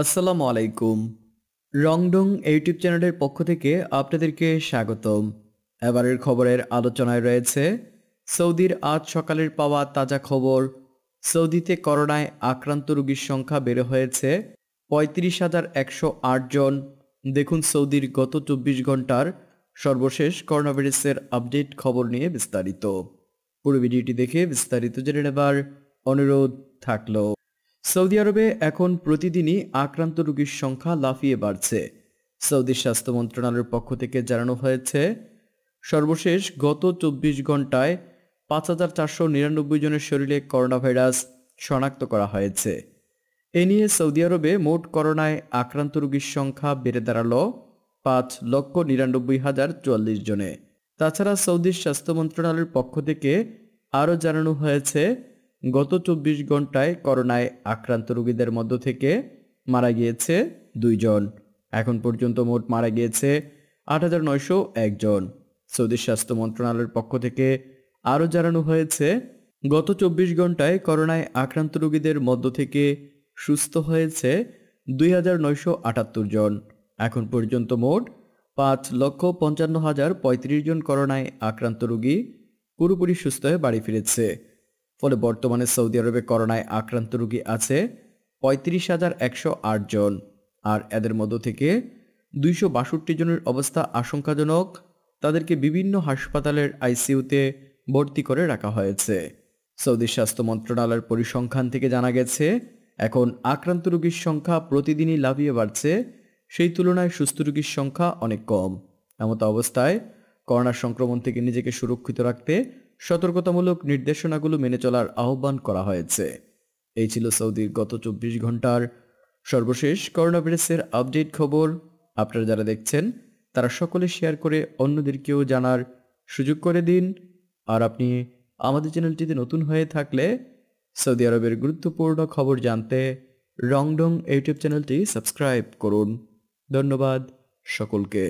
আসসালামু আলাইকুম রংডং ইউটিউব চ্যানেলের পক্ষ থেকে আপনাদেরকে স্বাগতম এবারের খবরের আলোচনায় রয়েছে সৌদির আজ সকালের পাওয়া তাজা খবর সৌদিতে করোনায় আক্রান্ত রোগীর সংখ্যা বেড়ে হয়েছে পঁয়ত্রিশ হাজার একশো আট জন দেখুন সৌদির গত চব্বিশ ঘন্টার সর্বশেষ করোনাভাইরাসের আপডেট খবর নিয়ে বিস্তারিত পুরো ভিডিওটি দেখে বিস্তারিত জেনে নেবার অনুরোধ থাকলো সৌদি আরবে এখন প্রতিদিনই আক্রান্ত রোগীর সংখ্যা লাফিয়ে বাড়ছে সৌদি স্বাস্থ্য মন্ত্রণালয়ের পক্ষ থেকে জানানো হয়েছে সর্বশেষ গত চব্বিশ ঘন্টায় পাঁচ হাজার চারশো নিরানব্বই জনের শরীরে করোনাভাইরাস শনাক্ত করা হয়েছে এ নিয়ে সৌদি আরবে মোট করোনায় আক্রান্ত রোগীর সংখ্যা বেড়ে দাঁড়ালো পাঁচ লক্ষ নিরানব্বই হাজার চুয়াল্লিশ জনে তাছাড়া সৌদি স্বাস্থ্য মন্ত্রণালয়ের পক্ষ থেকে আরও জানানো হয়েছে গত চব্বিশ ঘন্টায় করোনায় আক্রান্ত রোগীদের মধ্য থেকে মারা গিয়েছে দুইজন এখন পর্যন্ত মোট মারা গিয়েছে আট হাজার নয়শো একজন সৌদি স্বাস্থ্য মন্ত্রণালয়ের পক্ষ থেকে আরও জানানো হয়েছে গত চব্বিশ ঘন্টায় করোনায় আক্রান্ত রোগীদের মধ্য থেকে সুস্থ হয়েছে দুই হাজার নয়শো আটাত্তর জন এখন পর্যন্ত মোট পাঁচ লক্ষ পঞ্চান্ন হাজার পঁয়ত্রিশ জন করোনায় আক্রান্ত রোগী পুরোপুরি সুস্থ হয়ে বাড়ি ফিরেছে ফলে বর্তমানে সৌদি আরবে করোনায় আক্রান্ত রোগী আছে পঁয়ত্রিশ হাজার একশো জন আর এদের মধ্য থেকে দুইশো বাষট্টি জনের অবস্থা আশঙ্কাজনক তাদেরকে বিভিন্ন হাসপাতালের আইসিইউতে ভর্তি করে রাখা হয়েছে সৌদি স্বাস্থ্য মন্ত্রণালয়ের পরিসংখ্যান থেকে জানা গেছে এখন আক্রান্ত রোগীর সংখ্যা প্রতিদিনই লাভিয়ে বাড়ছে সেই তুলনায় সুস্থ রোগীর সংখ্যা অনেক কম এমত অবস্থায় করোনা সংক্রমণ থেকে নিজেকে সুরক্ষিত রাখতে সতর্কতামূলক নির্দেশনাগুলো মেনে চলার আহ্বান করা হয়েছে এই ছিল সৌদির গত চব্বিশ ঘন্টার সর্বশেষ করোনা ভাইরাসের আপডেট খবর আপনারা যারা দেখছেন তারা সকলে শেয়ার করে অন্যদেরকেও জানার সুযোগ করে দিন আর আপনি আমাদের চ্যানেলটিতে নতুন হয়ে থাকলে সৌদি আরবের গুরুত্বপূর্ণ খবর জানতে রংডং ইউটিউব চ্যানেলটি সাবস্ক্রাইব করুন ধন্যবাদ সকলকে